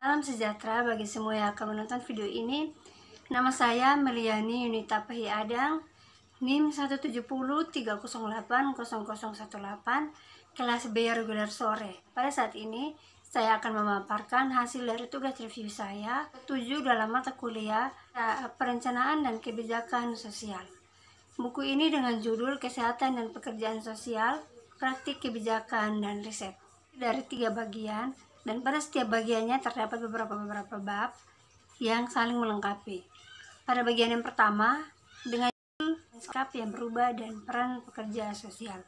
Salam sejahtera bagi semua yang akan menonton video ini. Nama saya Meliani Yunita Pahi Adang, NIM 170308018, kelas B reguler sore. Pada saat ini, saya akan memaparkan hasil dari tugas review saya tujuh dalam mata kuliah ya, perencanaan dan kebijakan sosial. Buku ini dengan judul Kesehatan dan Pekerjaan Sosial, Praktik Kebijakan dan Riset. Dari tiga bagian, dan pada setiap bagiannya terdapat beberapa-beberapa bab yang saling melengkapi. Pada bagian yang pertama, dengan skap yang berubah dan peran pekerja sosial.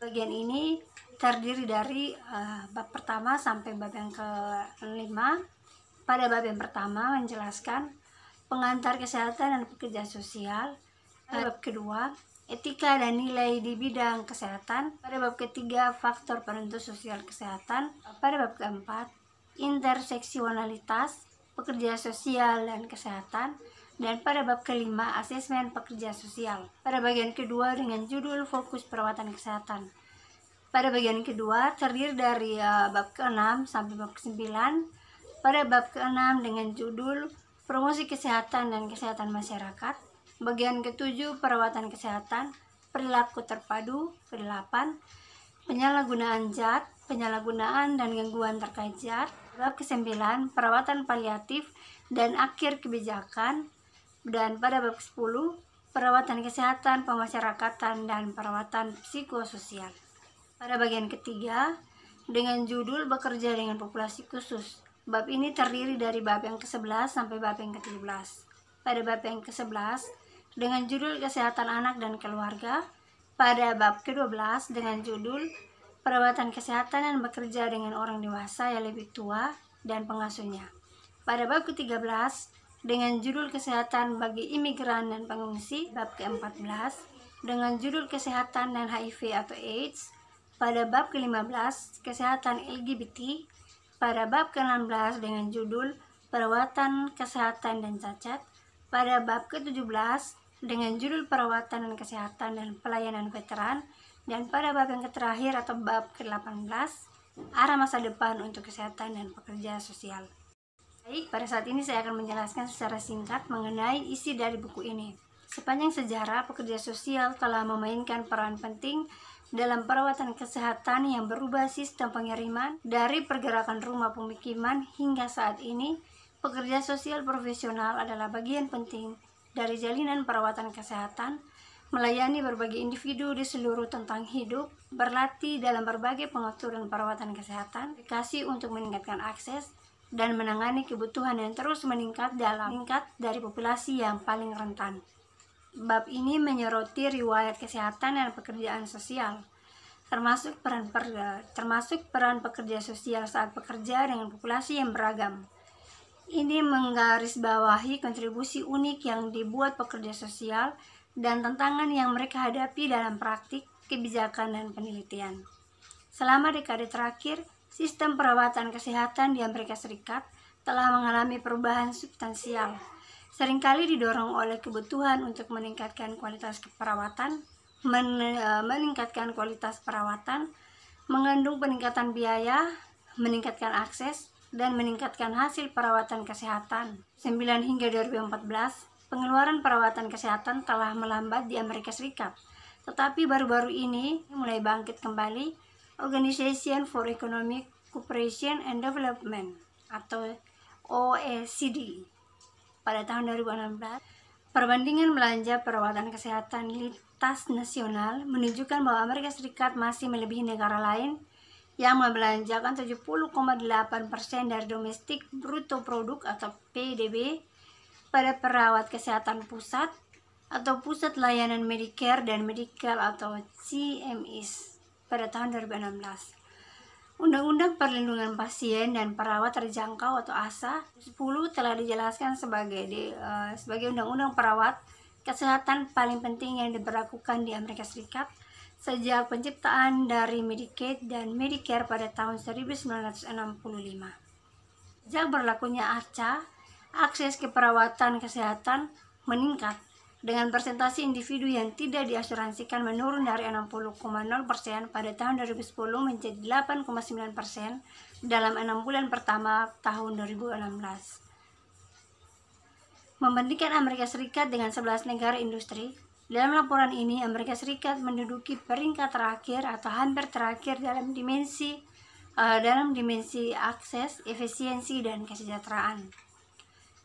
Bagian ini terdiri dari uh, bab pertama sampai bab yang kelima. Pada bab yang pertama menjelaskan pengantar kesehatan dan pekerja sosial. Bab kedua etika dan nilai di bidang kesehatan. Pada bab ketiga, faktor penentu sosial kesehatan. Pada bab keempat, interseksionalitas, pekerja sosial dan kesehatan. Dan pada bab kelima, asesmen pekerja sosial. Pada bagian kedua dengan judul fokus perawatan kesehatan. Pada bagian kedua terdiri dari uh, bab keenam sampai bab kesembilan. Pada bab keenam dengan judul promosi kesehatan dan kesehatan masyarakat. Bagian ketujuh perawatan kesehatan, perilaku terpadu, kedelapan penyalahgunaan zat, penyalahgunaan dan gangguan terkait zat, bab kesembilan perawatan paliatif dan akhir kebijakan, dan pada bab sepuluh perawatan kesehatan, pemasyarakatan, dan perawatan psikososial. Pada bagian ketiga, dengan judul bekerja dengan populasi khusus, bab ini terdiri dari bab yang ke-11 sampai bab yang ke 17 Pada bab yang ke-11, dengan judul Kesehatan Anak dan Keluarga pada bab ke-12 dengan judul Perawatan Kesehatan yang bekerja dengan orang dewasa yang lebih tua dan pengasuhnya. Pada bab ke-13 dengan judul Kesehatan bagi Imigran dan Pengungsi, bab ke-14 dengan judul Kesehatan dan HIV atau AIDS, pada bab ke-15 Kesehatan LGBT, pada bab ke-16 dengan judul Perawatan Kesehatan dan Cacat, pada bab ke-17 dengan judul perawatan dan kesehatan dan pelayanan veteran dan pada bab yang terakhir atau bab ke-18 arah masa depan untuk kesehatan dan pekerja sosial. Baik, pada saat ini saya akan menjelaskan secara singkat mengenai isi dari buku ini. Sepanjang sejarah, pekerja sosial telah memainkan peran penting dalam perawatan kesehatan yang berubah sistem pengiriman dari pergerakan rumah pemukiman hingga saat ini, pekerja sosial profesional adalah bagian penting dari jalinan perawatan kesehatan, melayani berbagai individu di seluruh tentang hidup, berlatih dalam berbagai pengaturan perawatan kesehatan, kasih untuk meningkatkan akses, dan menangani kebutuhan yang terus meningkat dalam meningkat dari populasi yang paling rentan. Bab ini menyoroti riwayat kesehatan dan pekerjaan sosial, termasuk peran, per, termasuk peran pekerja sosial saat bekerja dengan populasi yang beragam. Ini menggarisbawahi kontribusi unik yang dibuat pekerja sosial dan tantangan yang mereka hadapi dalam praktik, kebijakan, dan penelitian. Selama dekade terakhir, sistem perawatan kesehatan di Amerika Serikat telah mengalami perubahan substansial, seringkali didorong oleh kebutuhan untuk meningkatkan kualitas perawatan, men e, meningkatkan kualitas perawatan, mengandung peningkatan biaya, meningkatkan akses, dan meningkatkan hasil perawatan kesehatan. 9 hingga 2014, pengeluaran perawatan kesehatan telah melambat di Amerika Serikat. Tetapi baru-baru ini mulai bangkit kembali Organization for Economic Cooperation and Development atau OECD pada tahun 2016 Perbandingan belanja perawatan kesehatan lintas nasional menunjukkan bahwa Amerika Serikat masih melebihi negara lain yang membelanjakan 70,8% persen dari domestik bruto produk atau PDB pada perawat kesehatan pusat atau pusat layanan Medicare dan Medical atau CMS pada tahun 2016. Undang-Undang Perlindungan Pasien dan Perawat Terjangkau atau ASA 10 telah dijelaskan sebagai di, uh, sebagai undang-undang perawat kesehatan paling penting yang diberlakukan di Amerika Serikat sejak penciptaan dari Medicaid dan Medicare pada tahun 1965. Sejak berlakunya ACA, akses keperawatan kesehatan meningkat dengan persentase individu yang tidak diasuransikan menurun dari 60,0% pada tahun 2010 menjadi 8,9% persen dalam enam bulan pertama tahun 2016. Membandingkan Amerika Serikat dengan 11 negara industri, dalam laporan ini, Amerika Serikat menduduki peringkat terakhir atau hampir terakhir dalam dimensi uh, dalam dimensi akses, efisiensi dan kesejahteraan.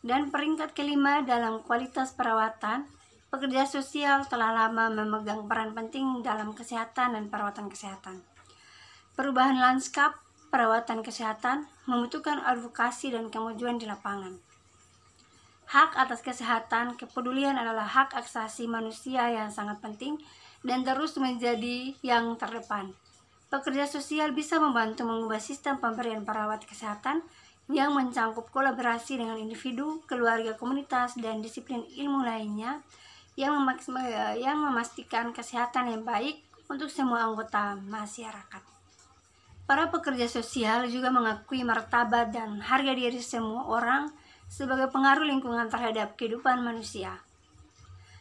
Dan peringkat kelima dalam kualitas perawatan, pekerja sosial telah lama memegang peran penting dalam kesehatan dan perawatan kesehatan. Perubahan lanskap perawatan kesehatan membutuhkan advokasi dan kemajuan di lapangan. Hak atas kesehatan, kepedulian adalah hak aksesi manusia yang sangat penting dan terus menjadi yang terdepan. Pekerja sosial bisa membantu mengubah sistem pemberian perawat kesehatan yang mencangkup kolaborasi dengan individu, keluarga, komunitas, dan disiplin ilmu lainnya eh, yang memastikan kesehatan yang baik untuk semua anggota masyarakat. Para pekerja sosial juga mengakui martabat dan harga diri semua orang – sebagai pengaruh lingkungan terhadap kehidupan manusia.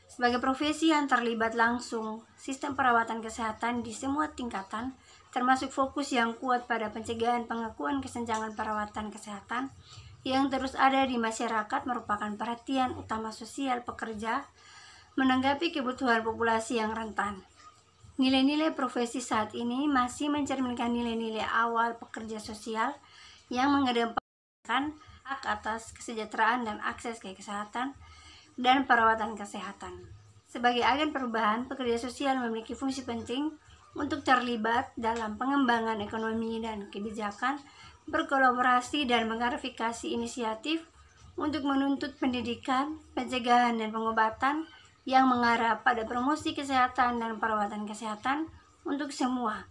Sebagai profesi yang terlibat langsung, sistem perawatan kesehatan di semua tingkatan, termasuk fokus yang kuat pada pencegahan pengakuan kesenjangan perawatan kesehatan, yang terus ada di masyarakat merupakan perhatian utama sosial pekerja menanggapi kebutuhan populasi yang rentan. Nilai-nilai profesi saat ini masih mencerminkan nilai-nilai awal pekerja sosial yang mengedepankan hak atas kesejahteraan dan akses ke kesehatan dan perawatan kesehatan. Sebagai agen perubahan, pekerja sosial memiliki fungsi penting untuk terlibat dalam pengembangan ekonomi dan kebijakan, berkolaborasi dan mengarifikasi inisiatif untuk menuntut pendidikan, pencegahan dan pengobatan yang mengarah pada promosi kesehatan dan perawatan kesehatan untuk semua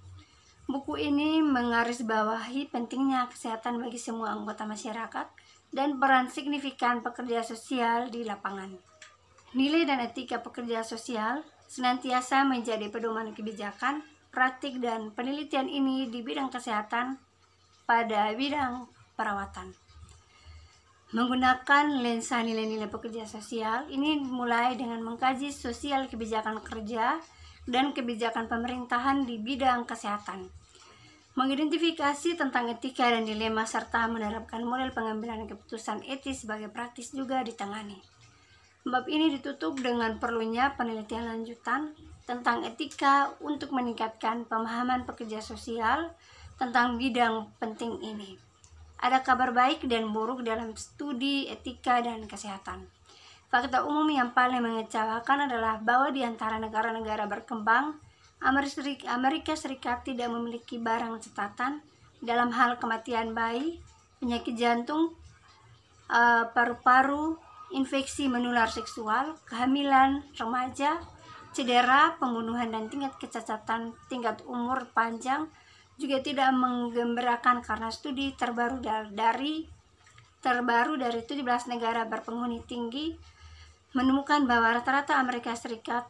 Buku ini menggarisbawahi pentingnya kesehatan bagi semua anggota masyarakat dan peran signifikan pekerja sosial di lapangan. Nilai dan etika pekerja sosial senantiasa menjadi pedoman kebijakan, praktik, dan penelitian ini di bidang kesehatan pada bidang perawatan. Menggunakan lensa nilai-nilai pekerja sosial ini mulai dengan mengkaji sosial kebijakan kerja dan kebijakan pemerintahan di bidang kesehatan mengidentifikasi tentang etika dan dilema serta menerapkan model pengambilan keputusan etis sebagai praktis juga ditangani. Bab ini ditutup dengan perlunya penelitian lanjutan tentang etika untuk meningkatkan pemahaman pekerja sosial tentang bidang penting ini. Ada kabar baik dan buruk dalam studi etika dan kesehatan. Fakta umum yang paling mengecewakan adalah bahwa di antara negara-negara berkembang, Amerika Serikat tidak memiliki barang catatan dalam hal kematian bayi, penyakit jantung, eh, paru-paru, infeksi menular seksual, kehamilan remaja, cedera, pembunuhan dan tingkat kecacatan tingkat umur panjang juga tidak menggembirakan karena studi terbaru dari terbaru dari 17 negara berpenghuni tinggi menemukan bahwa rata-rata Amerika Serikat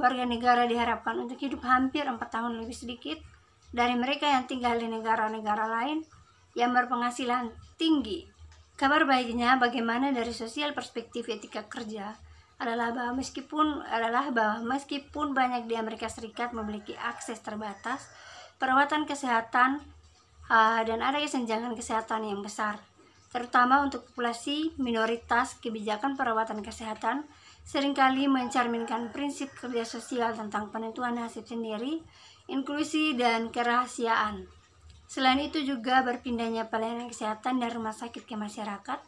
warga negara diharapkan untuk hidup hampir 4 tahun lebih sedikit dari mereka yang tinggal di negara-negara lain yang berpenghasilan tinggi. Kabar baiknya bagaimana dari sosial perspektif etika kerja adalah bahwa meskipun adalah bahwa meskipun banyak di Amerika Serikat memiliki akses terbatas, perawatan kesehatan uh, dan ada kesenjangan kesehatan yang besar, terutama untuk populasi minoritas kebijakan perawatan kesehatan seringkali mencerminkan prinsip kerja sosial tentang penentuan nasib sendiri, inklusi, dan kerahasiaan. Selain itu juga berpindahnya pelayanan kesehatan dari rumah sakit ke masyarakat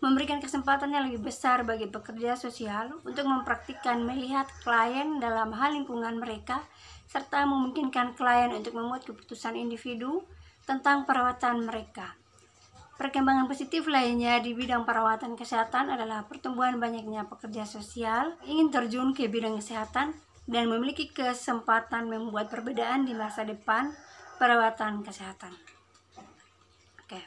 memberikan kesempatan yang lebih besar bagi pekerja sosial untuk mempraktikkan melihat klien dalam hal lingkungan mereka serta memungkinkan klien untuk membuat keputusan individu tentang perawatan mereka. Perkembangan positif lainnya di bidang perawatan kesehatan adalah pertumbuhan banyaknya pekerja sosial ingin terjun ke bidang kesehatan dan memiliki kesempatan membuat perbedaan di masa depan perawatan kesehatan. Oke.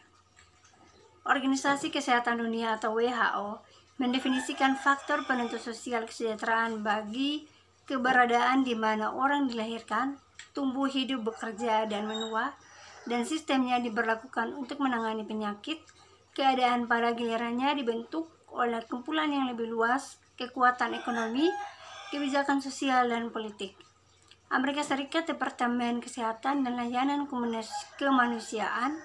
Organisasi Kesehatan Dunia atau WHO mendefinisikan faktor penentu sosial kesejahteraan bagi keberadaan di mana orang dilahirkan, tumbuh hidup bekerja dan menua, dan sistemnya diberlakukan untuk menangani penyakit, keadaan para gilirannya dibentuk oleh kumpulan yang lebih luas, kekuatan ekonomi, kebijakan sosial, dan politik. Amerika Serikat Departemen Kesehatan dan Layanan Kemanusiaan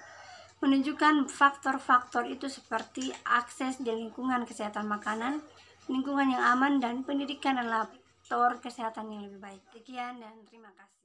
menunjukkan faktor-faktor itu seperti akses di lingkungan kesehatan makanan, lingkungan yang aman, dan pendidikan adalah faktor kesehatan yang lebih baik. Sekian dan terima kasih.